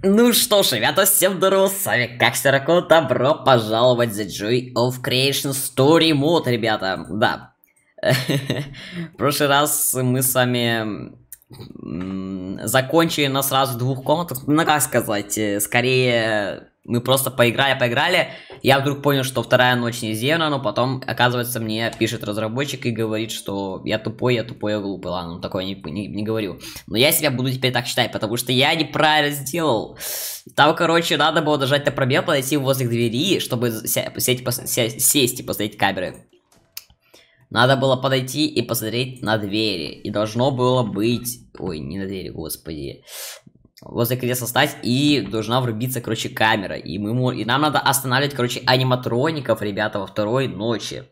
Ну что ж, ребята, всем здорово, с вами как Сирако, добро пожаловать за Joy of Creation Story Mode, ребята, да. В прошлый раз мы с вами закончили на сразу двух комнатах, ну как сказать, э, скорее мы просто поиграли, поиграли. Я вдруг понял, что вторая ночь не Зена, но потом, оказывается, мне пишет разработчик и говорит, что я тупой, я тупой, я глупый. Ладно, он такое не, не, не говорил. Но я себя буду теперь так считать, потому что я неправильно сделал. Там, короче, надо было нажать на пробел, подойти возле двери, чтобы сесть, сесть, сесть и посмотреть камеры. Надо было подойти и посмотреть на двери. И должно было быть... Ой, не на двери, господи возле кресла стать, и должна врубиться, короче, камера. И, мы, и нам надо останавливать, короче, аниматроников, ребята, во второй ночи.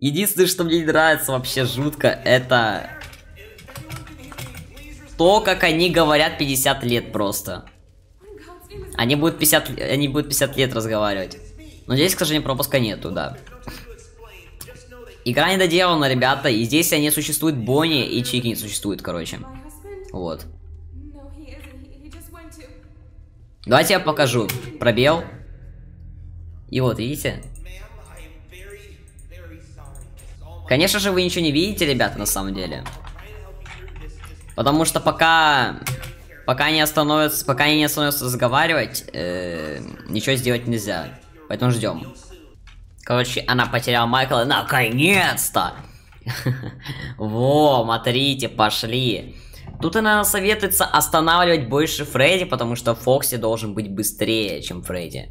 Единственное, что мне не нравится вообще жутко, это то, как они говорят 50 лет просто. Они будут 50, они будут 50 лет разговаривать. Но здесь, к сожалению, пропуска нету, да. Игра не доделана, ребята, и здесь они существуют Бонни, и Чики не существуют, короче. Вот. Давайте я покажу. Пробел. И вот, видите? Конечно же, вы ничего не видите, ребята, на самом деле. Потому что пока... Пока не остановятся, пока они не остановятся разговаривать, э, ничего сделать нельзя. Поэтому ждем. Короче, она потеряла Майкла. Наконец-то! Во, смотрите, пошли. Тут она советуется останавливать больше Фредди, потому что Фокси должен быть быстрее, чем Фредди.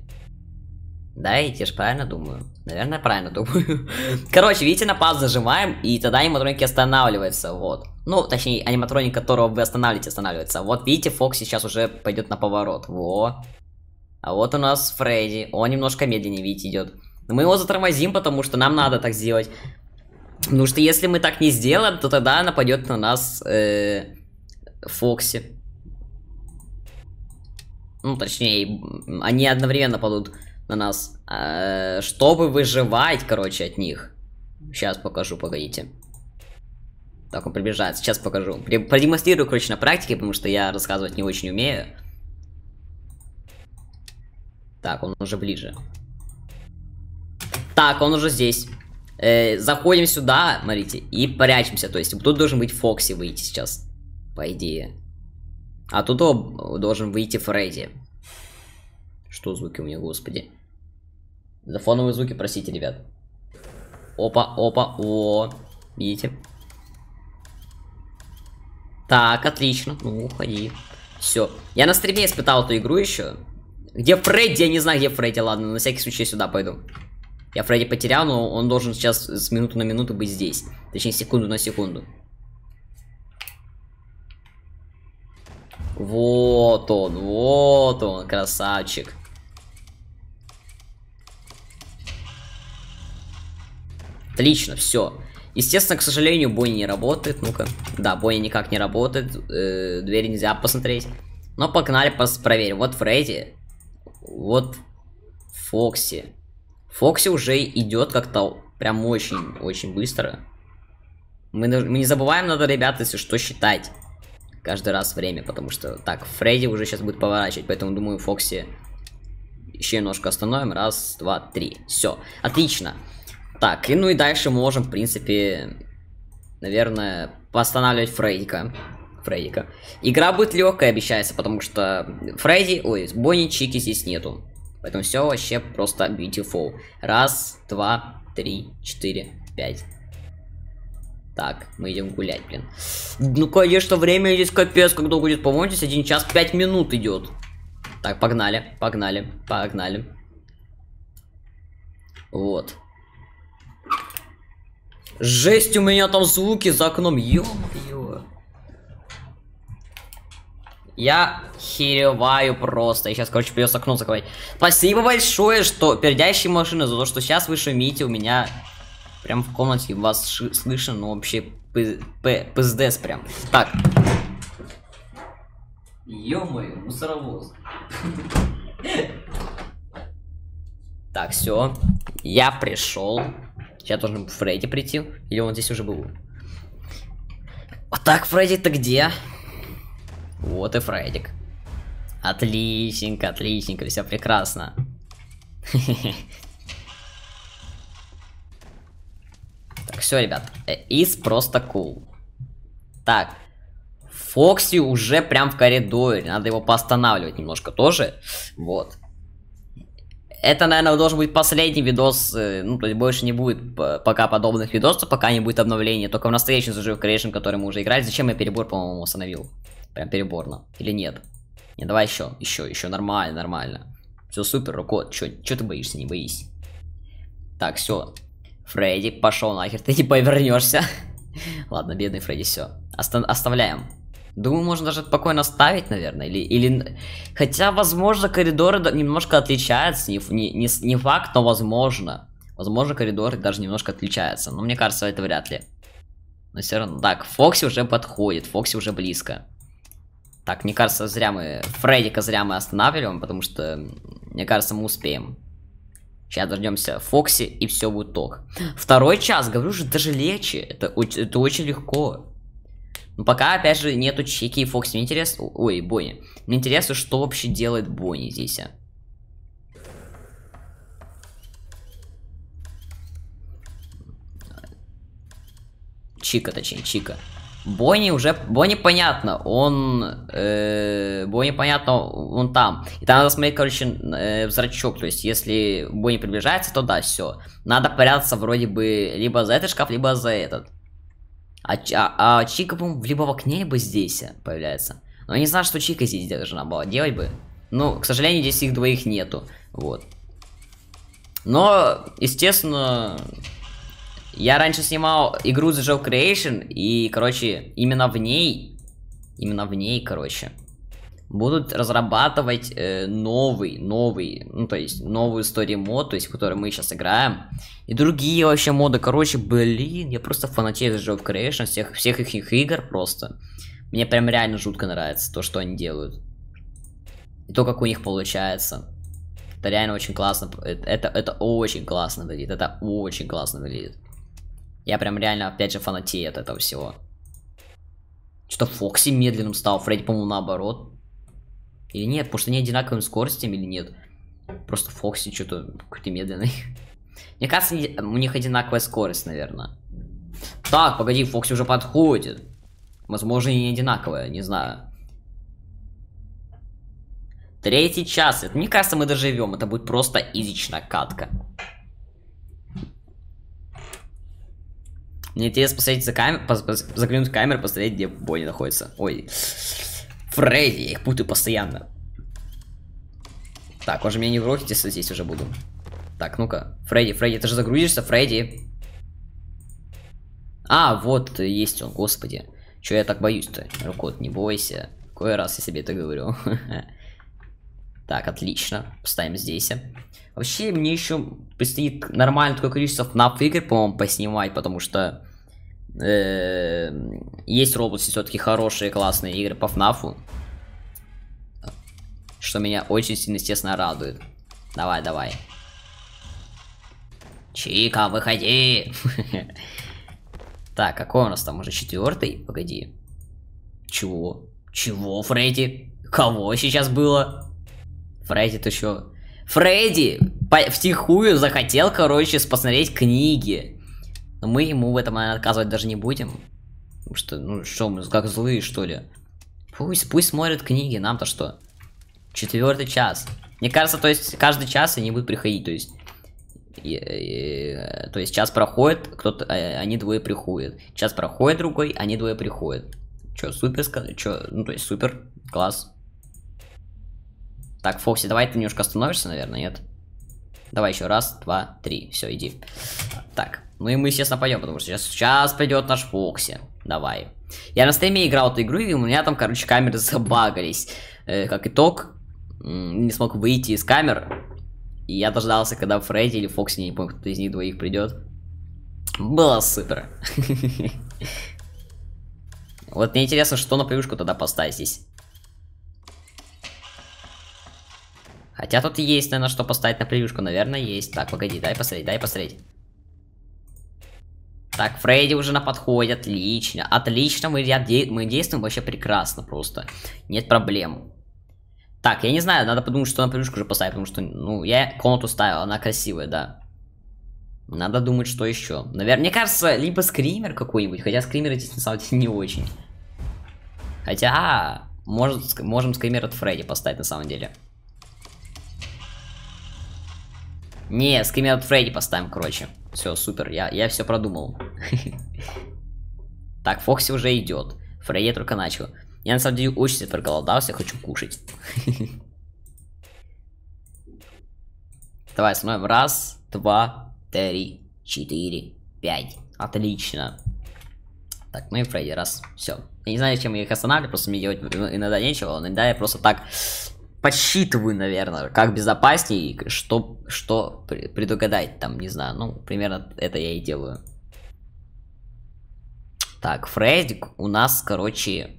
Да, я же правильно думаю. Наверное, правильно думаю. Короче, видите, на паз зажимаем, и тогда аниматроники останавливаются, вот. Ну, точнее, аниматроник, которого вы останавливаете, останавливается. Вот, видите, Фокси сейчас уже пойдет на поворот. Во. А вот у нас Фредди. Он немножко медленнее, видите, идет. Но мы его затормозим, потому что нам надо так сделать. Ну что если мы так не сделаем, то тогда нападет на нас... Э Фокси. Ну, точнее, они одновременно падут на нас. А, чтобы выживать, короче, от них. Сейчас покажу, погодите. Так, он приближается. Сейчас покажу. Продемонстрирую, короче, на практике, потому что я рассказывать не очень умею. Так, он уже ближе. Так, он уже здесь. Э, заходим сюда, смотрите, и прячемся. То есть тут должен быть Фокси выйти сейчас. По идее. А тут должен выйти Фредди. Что звуки у меня, господи. За фоновые звуки простите, ребят. Опа, опа, о, видите? Так, отлично. Ну, уходи. Все. Я на стриме испытал эту игру еще. Где Фредди? Я не знаю, где Фредди. Ладно, на всякий случай сюда пойду. Я Фредди потерял, но он должен сейчас с минуты на минуту быть здесь. Точнее, секунду на секунду. Вот он, вот он, красавчик. Отлично, все. Естественно, к сожалению, бой не работает. Ну-ка. Да, бой никак не работает. Э, -э дверь нельзя посмотреть. Но погнали, пос проверим. Вот Фредди. Вот Фокси. Фокси уже идет как-то прям очень-очень быстро. Мы, мы не забываем, надо, ребята, если что, считать каждый раз время, потому что... Так, Фредди уже сейчас будет поворачивать, поэтому, думаю, Фокси... Еще немножко остановим. Раз, два, три. Все. Отлично. Так, и ну и дальше можем, в принципе, наверное, восстанавливать Фреддика. Фреддика. Игра будет легкая, обещается, потому что Фредди... Ой, Бонни Чики здесь нету. Поэтому все вообще просто beautiful. Раз, два, три, четыре, пять. Так, мы идем гулять, блин. Ну, конечно, время здесь капец, как долго идет. По-моему, здесь 1 час пять минут идет. Так, погнали, погнали, погнали. Вот. Жесть, у меня там звуки за окном. Ё-моё. Я хереваю просто. И сейчас, короче, придется окно закрывать. Спасибо большое, что пердящие машины, за то, что сейчас вы шумите у меня Прям в комнате вас слышно, ну вообще пиздец прям. Так. ё мусоровоз. Так, все. Я пришел. Сейчас должен Фредди прийти. Или он здесь уже был? Вот так, Фредди, ты где? Вот и Фредик. Отличненько, отличненько, все прекрасно. все, ребят. Э, из просто cool. Так. Фокси уже прям в коридоре. Надо его постанавливать немножко тоже. Вот. Это, наверное, должен быть последний видос. Э, ну, то есть больше не будет пока подобных видосов, пока не будет обновления. Только в настоящем в Creation, который мы уже играли. Зачем я перебор, по-моему, остановил? Прям переборно. Или нет? Не, давай еще, еще, еще. Нормально, нормально. Все супер, Рокот. что, че ты боишься, не боись. Так, все. Фредди, пошел нахер, ты не типа повернешься. Ладно, бедный Фредди, все. Оста оставляем. Думаю, можно даже спокойно ставить, наверное. Или, или... Хотя, возможно, коридоры немножко отличаются. Не, не, не факт, но возможно. Возможно, коридоры даже немножко отличаются. Но мне кажется, это вряд ли. Но все равно. Так, Фокси уже подходит. Фокси уже близко. Так, мне кажется, зря мы... Фреддика зря мы останавливаем, потому что... Мне кажется, мы успеем. Сейчас дождемся Фокси, и все будет ток. Второй час, говорю же, даже легче. Это, это очень легко. Но пока, опять же, нету чеки и Фокси. Мне интересно... Ой, Бонни. Мне интересно, что вообще делает Бонни здесь. А? Чика, точнее, Чика. Бонни уже... Бонни понятно, он... Э, Бонни понятно, он там. И там надо смотреть, короче, э, зрачок. То есть, если Бонни приближается, то да, все. Надо прятаться вроде бы либо за этот шкаф, либо за этот. А, а, а Чика, по-моему, либо в окне, либо здесь появляется. Но я не знаю, что Чика здесь должна была делать бы. Ну, к сожалению, здесь их двоих нету. Вот. Но, естественно, я раньше снимал игру The Joe Creation, и, короче, именно в ней, именно в ней, короче, будут разрабатывать э, новый, новый, ну, то есть, новую историю мод, то есть, в которой мы сейчас играем, и другие вообще моды, короче, блин, я просто фанатею The Joe Creation, всех, всех их, их игр просто. Мне прям реально жутко нравится то, что они делают. И то, как у них получается. Это реально очень классно. Э, это, это очень классно выглядит. Это очень классно выглядит. Я прям реально, опять же, фанатею от этого всего. Что Фокси медленным стал, Фредди, по-моему, наоборот. Или нет, потому что они одинаковым скоростями или нет. Просто Фокси что-то какой-то медленный. Мне кажется, у них одинаковая скорость, наверное. Так, погоди, Фокси уже подходит. Возможно, и не одинаковая, не знаю. Третий час. Это, мне кажется, мы доживем. Это будет просто изичная катка. Мне интересно посмотреть за камер, пос пос заглянуть в камеру, посмотреть, где Бонни находится. Ой. Фредди, я их путаю постоянно. Так, он же меня не грохит, если здесь уже буду. Так, ну-ка. Фредди, Фредди, ты же загрузишься, Фредди. А, вот есть он, господи. Чё я так боюсь-то? Рукот, не бойся. Кое раз я себе это говорю. Так, отлично. Поставим здесь. Вообще, мне еще предстоит нормально такое количество FNAF игр, по-моему, поснимать, потому что э есть роботы все-таки хорошие, классные игры по FNAF. Что меня очень сильно, естественно, радует. Давай, давай. Чика, выходи! Так, какой у нас там уже четвертый? Погоди. Чего? Чего, Фредди? Кого сейчас было? Фредди, то еще Фредди втихую захотел, короче, посмотреть книги. Но мы ему в этом отказывать даже не будем. Потому что, ну что, мы как злые, что ли? Пусть, пусть смотрят книги, нам-то что? Четвертый час. Мне кажется, то есть каждый час они будут приходить, то есть... И, и, то есть час проходит, кто-то, а, они двое приходят. Час проходит другой, они двое приходят. Чё, супер, сказать? чё, ну то есть супер, класс. Так, Фокси, давай ты немножко остановишься, наверное, нет? Давай еще раз, два, три. Все, иди. Так. Ну и мы, естественно, пойдем, потому что сейчас, сейчас придет наш Фокси. Давай. Я на стриме играл эту игру, и у меня там, короче, камеры забагались. Э, как итог, не смог выйти из камер. И я дождался, когда Фредди или Фокси, не помню, кто из них двоих придет. Было супер. Вот мне интересно, что на плюшку тогда поставить здесь. Хотя тут есть, наверное, что поставить на превьюшку. Наверное, есть. Так, погоди, дай посмотреть, дай посмотреть. Так, Фредди уже на подходе, отлично. Отлично, мы, де мы действуем вообще прекрасно просто. Нет проблем. Так, я не знаю, надо подумать, что на превьюшку уже поставить, потому что, ну, я комнату ставил, она красивая, да. Надо думать, что еще. Наверное, мне кажется, либо скример какой-нибудь, хотя скример здесь на самом деле не очень. Хотя, а, может, можем скример от Фредди поставить на самом деле. Не, Scream от Фредди поставим, короче. Все, супер, я, я все продумал. Так, Фокси уже идет. Фредди только начал. Я на самом деле очень сильно проголодался, хочу кушать. Давай, остановим. Раз, два, три, четыре, пять. Отлично. Так, ну и Фредди, раз. Все. Я не знаю, чем я их останавливаю, просто мне делать иногда нечего. иногда я просто так подсчитываю, наверное, как безопаснее, что, что предугадать там, не знаю. Ну, примерно это я и делаю. Так, Фредик у нас, короче,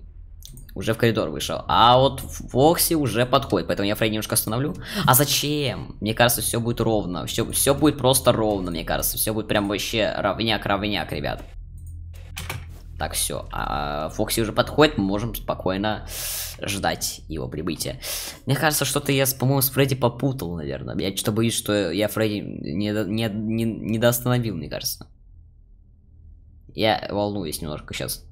уже в коридор вышел. А вот Вокси уже подходит, поэтому я Фредди немножко остановлю. А зачем? Мне кажется, все будет ровно. Все, все будет просто ровно, мне кажется. Все будет прям вообще равняк-равняк, ребят. Так, все. А Фокси уже подходит, мы можем спокойно ждать его прибытия. Мне кажется, что-то я, по-моему, с Фредди попутал, наверное. Я что-то боюсь, что я Фредди не, не, не, недоостановил, мне кажется. Я волнуюсь немножко сейчас.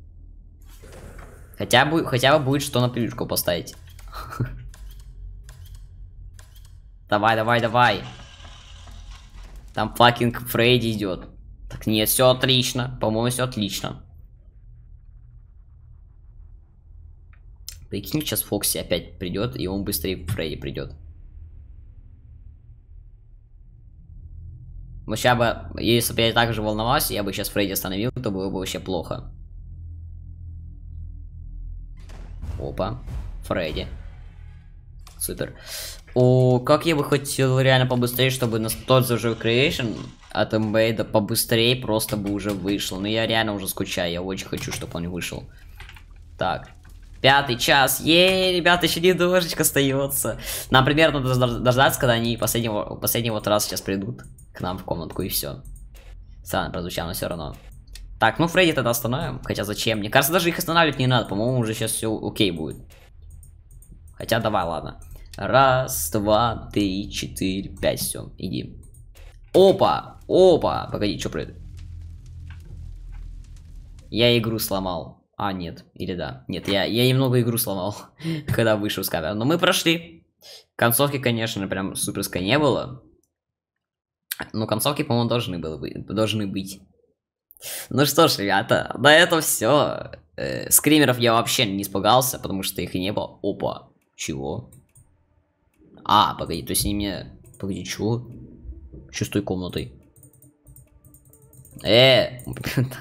Хотя бы, хотя бы будет что на привычку поставить. Давай, давай, давай. Там факинг Фредди идет. Так нет, все отлично. По-моему, все отлично. Прикинь, сейчас Фокси опять придет, и он быстрее Фредди придет. Вообще бы, если бы я так же волновался, я бы сейчас Фредди остановил, то было бы вообще плохо. Опа, Фредди. Супер. О, как я бы хотел реально побыстрее, чтобы на тот же Creation от Эмбейда побыстрее просто бы уже вышел. Но ну, я реально уже скучаю, я очень хочу, чтобы он вышел. Так. Пятый час. Ей, ребята, еще недолжечко остается. Нам примерно надо дождаться, когда они последнего, последний вот раз сейчас придут к нам в комнатку и все. Странно прозвучало, но все равно. Так, ну Фредди тогда остановим. Хотя зачем? Мне кажется, даже их останавливать не надо. По-моему, уже сейчас все окей будет. Хотя давай, ладно. Раз, два, три, четыре, пять. Все, иди. Опа! Опа! Погоди, что происходит? Я игру сломал. А, нет, или да. Нет, я, я немного игру сломал, когда вышел с камеры. Но мы прошли. Концовки, конечно, прям суперской не было. Но концовки, по-моему, должны, было быть, должны быть. Ну что ж, ребята, на этом все. Э, скримеров я вообще не испугался, потому что их и не было. Опа, чего? А, погоди, то есть они меня... Погоди, чего? Чувствую комнатой. Э,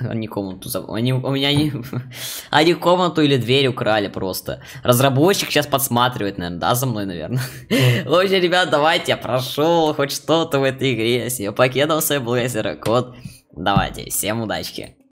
они комнату зав... они у меня не, они комнату или дверь украли просто. Разработчик сейчас подсматривает, наверное, да, за мной, наверное. В ребят, давайте я прошел хоть что-то в этой игре. С нее покинул свой блейзер код. Давайте, всем удачки.